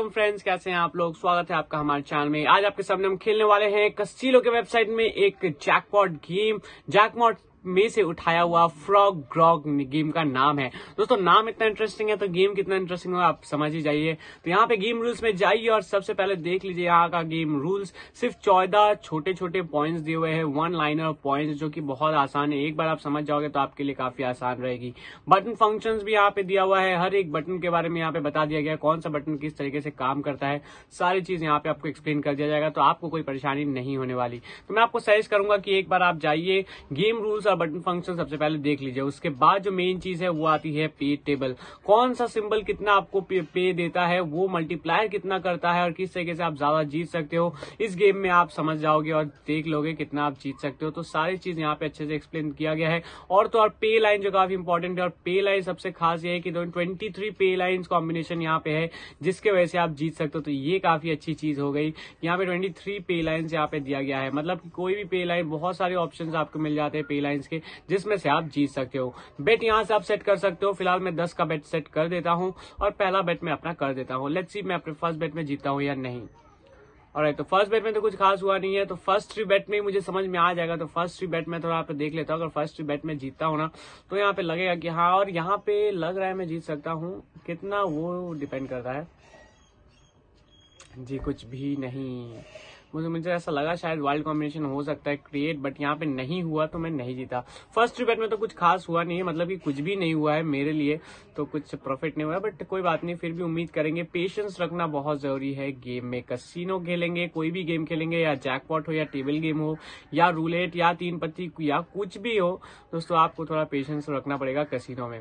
welcome friends कैसे हैं आप लोग स्वागत है आपका हमारे चैनल में आज आपके सामने हम खेलने वाले हैं कस्टीलो के वेबसाइट में एक जैकपॉट गेम जैकपॉट में से उठाया हुआ फ्रॉग ग्रॉग गेम का नाम है दोस्तों नाम इतना इंटरेस्टिंग है तो गेम कितना इंटरेस्टिंग होगा आप समझ ही जाइए तो यहाँ पे गेम रूल्स में जाइए और सबसे पहले देख लीजिए यहाँ का गेम रूल्स सिर्फ चौदह छोटे छोटे पॉइंट्स दिए हुए हैं वन लाइनर पॉइंट्स जो कि बहुत आसान है एक बार आप समझ जाओगे तो आपके लिए काफी आसान रहेगी बटन फंक्शन भी यहाँ पे दिया हुआ है हर एक बटन के बारे में यहाँ पे बता दिया गया कौन सा बटन किस तरीके से काम करता है सारी चीज यहाँ पे आपको एक्सप्लेन कर दिया जाएगा तो आपको कोई परेशानी नहीं होने वाली तो मैं आपको सजेस्ट करूंगा कि एक बार आप जाइए गेम रूल्स और बटन फंक्शन सबसे पहले देख लीजिए उसके बाद जो मेन चीज है वो आती है पे टेबल कौन सा सिंबल कितना आपको पे, देता है वो मल्टीप्लायर कितना करता है और किस तरीके से आप ज्यादा जीत सकते हो इस गेम में आप समझ जाओगे और देख लोगे कितना आप जीत सकते हो तो सारी चीज यहाँ पे अच्छे से एक्सप्लेन किया गया है और तो और पे लाइन जो काफी इंपॉर्टेंट है और पे लाइन सबसे खास ये है कि ट्वेंटी थ्री पे लाइन कॉम्बिनेशन यहाँ पे है जिसके वजह से आप जीत सकते हो तो ये काफी अच्छी चीज हो गई यहाँ पे ट्वेंटी थ्री पे लाइन यहाँ पे दिया गया है मतलब कोई भी पे लाइन बहुत सारे ऑप्शन आपको मिल जाते हैं पे लाइन कॉइन्स के जिसमें से आप जीत सकते हो बेट यहाँ से आप सेट कर सकते हो फिलहाल मैं दस का बेट सेट कर देता हूँ और पहला बेट मैं अपना कर देता हूँ लेट्स मैं अपने फर्स्ट बेट में जीता हूँ या नहीं और तो फर्स्ट बैट में तो कुछ खास हुआ नहीं है तो फर्स्ट थ्री बैट में ही मुझे समझ में आ जाएगा तो फर्स्ट थ्री बैट में थोड़ा तो देख लेता हूँ अगर फर्स्ट थ्री बैट में जीतता हूँ ना तो यहाँ पे लगेगा कि हाँ और यहाँ पे लग रहा है मैं जीत सकता हूँ कितना वो डिपेंड करता है जी कुछ भी नहीं मुझे मुझे ऐसा लगा शायद वाइल्ड कॉम्बिनेशन हो सकता है क्रिएट बट यहाँ पे नहीं हुआ तो मैं नहीं जीता फर्स्ट रिपेट में तो कुछ खास हुआ नहीं है मतलब कि कुछ भी नहीं हुआ है मेरे लिए तो कुछ प्रॉफिट नहीं हुआ बट कोई बात नहीं फिर भी उम्मीद करेंगे पेशेंस रखना बहुत जरूरी है गेम में कसिनो खेलेंगे कोई भी गेम खेलेंगे या जैकपॉट हो या टेबल गेम हो या रूलेट या तीन पत्ती या कुछ भी हो दोस्तों आपको थोड़ा पेशेंस रखना पड़ेगा कसिनो में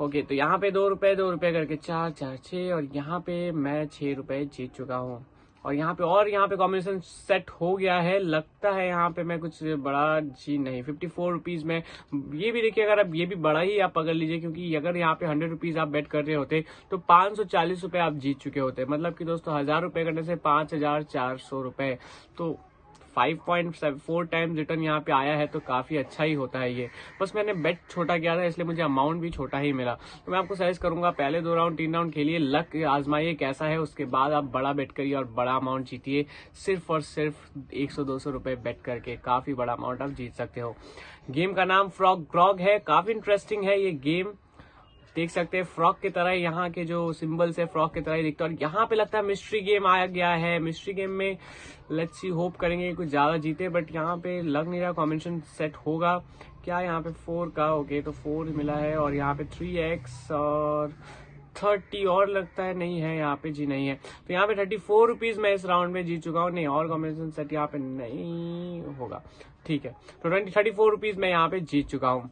ओके okay, तो यहाँ पे दो रुपए दो रुपए करके चार चार छ और यहाँ पे मैं छह रुपए जीत चुका हूँ और यहाँ पे और यहाँ पे कॉम्बिनेशन सेट हो गया है लगता है यहाँ पे मैं कुछ बड़ा जी नहीं फिफ्टी फोर रुपीज में ये भी देखिए अगर आप ये भी बड़ा ही आप पकड़ लीजिए क्योंकि अगर यहाँ पे हंड्रेड रुपीज आप बेट कर रहे होते तो पांच सौ चालीस रुपए आप जीत चुके होते मतलब कि दोस्तों हजार रुपए करने से पांच हजार चार सौ रुपए तो five point four times return यहाँ पे आया है तो काफ़ी अच्छा ही होता है ये बस मैंने बेट छोटा किया था इसलिए मुझे अमाउंट भी छोटा ही मिला तो मैं आपको सजेस्ट करूंगा पहले दो राउंड तीन राउंड खेलिए लक आजमाइए कैसा है उसके बाद आप बड़ा बेट करिए और बड़ा अमाउंट जीतिए सिर्फ और सिर्फ एक सौ दो सौ बेट करके काफ़ी बड़ा अमाउंट आप जीत सकते हो गेम का नाम फ्रॉग ग्रॉग है काफ़ी इंटरेस्टिंग है ये गेम देख सकते हैं फ्रॉक की तरह यहाँ के जो सिंबल्स है फ्रॉक की तरह ही दिखता है और यहाँ पे लगता है मिस्ट्री गेम आया गया है मिस्ट्री गेम में लच्छी होप करेंगे कुछ ज़्यादा जीते बट यहाँ पे लग नहीं रहा कॉम्बिनेशन सेट होगा क्या यहाँ पे फोर का ओके तो फोर मिला है और यहाँ पे थ्री एक्स और थर्टी और लगता है नहीं है यहाँ पे जी नहीं है तो यहाँ पे थर्टी फोर रुपीज मैं इस राउंड में जीत चुका हूँ नहीं और कॉम्बिनेशन सेट यहाँ पे नहीं होगा ठीक है तो ट्वेंटी थर्टी फोर रुपीज मैं यहाँ पे जीत चुका हूँ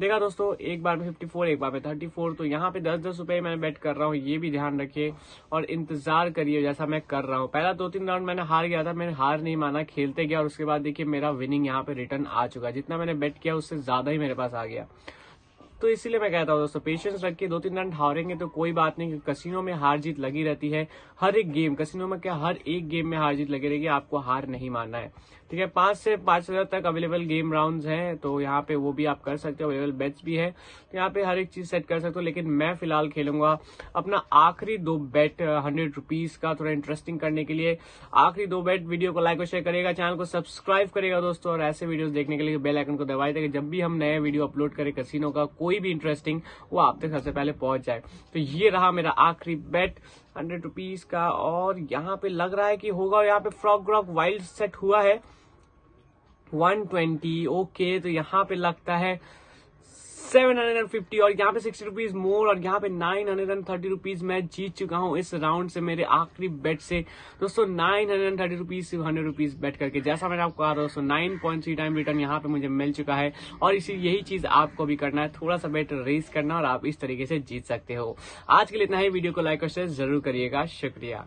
देखा दोस्तों एक बार में 54 एक बार में 34 तो यहाँ पे दस दस रुपए मैं बेट कर रहा हूँ ये भी ध्यान रखिए और इंतजार करिए जैसा मैं कर रहा हूँ पहला दो तीन राउंड मैंने हार गया था मैंने हार नहीं माना खेलते गया और उसके बाद देखिए मेरा विनिंग यहाँ पे रिटर्न आ चुका जितना मैंने बेट किया उससे ज्यादा ही मेरे पास आ गया तो इसीलिए मैं कहता हूँ दोस्तों पेशेंस रख के दो तीन राउंड हारेंगे तो कोई बात नहीं क्योंकि कसिनो में हार जीत लगी रहती है हर एक गेम कसिनो में क्या हर एक गेम में हार जीत लगी रहेगी आपको हार नहीं मानना है ठीक है पांच से पांच हजार तक अवेलेबल गेम राउंड हैं तो यहाँ पे वो भी आप कर सकते हो अवेलेबल बैच भी है तो यहाँ पे हर एक चीज सेट कर सकते हो लेकिन मैं फिलहाल खेलूंगा अपना आखिरी दो बेट हंड्रेड रुपीज का थोड़ा इंटरेस्टिंग करने के लिए आखिरी दो बेट वीडियो को लाइक और शेयर करेगा चैनल को सब्सक्राइब करेगा दोस्तों और ऐसे वीडियो देखने के लिए बेल आइकन को दबाए देगा जब भी हम नए वीडियो अपलोड करें कसिनो का कोई भी इंटरेस्टिंग वो आप तक सबसे पहले पहुंच जाए तो ये रहा मेरा आखिरी बेट हंड्रेड रुपीज का और यहाँ पे लग रहा है कि होगा और यहाँ पे फ्रॉक ग्रॉक वाइल्ड सेट हुआ है 120 ओके तो यहाँ पे लगता है 750 और यहाँ पे 60 रुपीज मोर और यहाँ पे 930 रुपीज मैं जीत चुका हूँ इस राउंड से मेरे आखिरी बेट से दोस्तों 930 रुपीज हंड्रेड रुपीज बेट करके जैसा मैंने आपको कहा दोस्तों थ्री टाइम रिटर्न यहाँ पे मुझे मिल चुका है और इसी यही चीज आपको भी करना है थोड़ा सा बेट रेस करना और आप इस तरीके से जीत सकते हो आज के लिए इतना ही वीडियो को लाइक और शेयर जरूर करिएगा शुक्रिया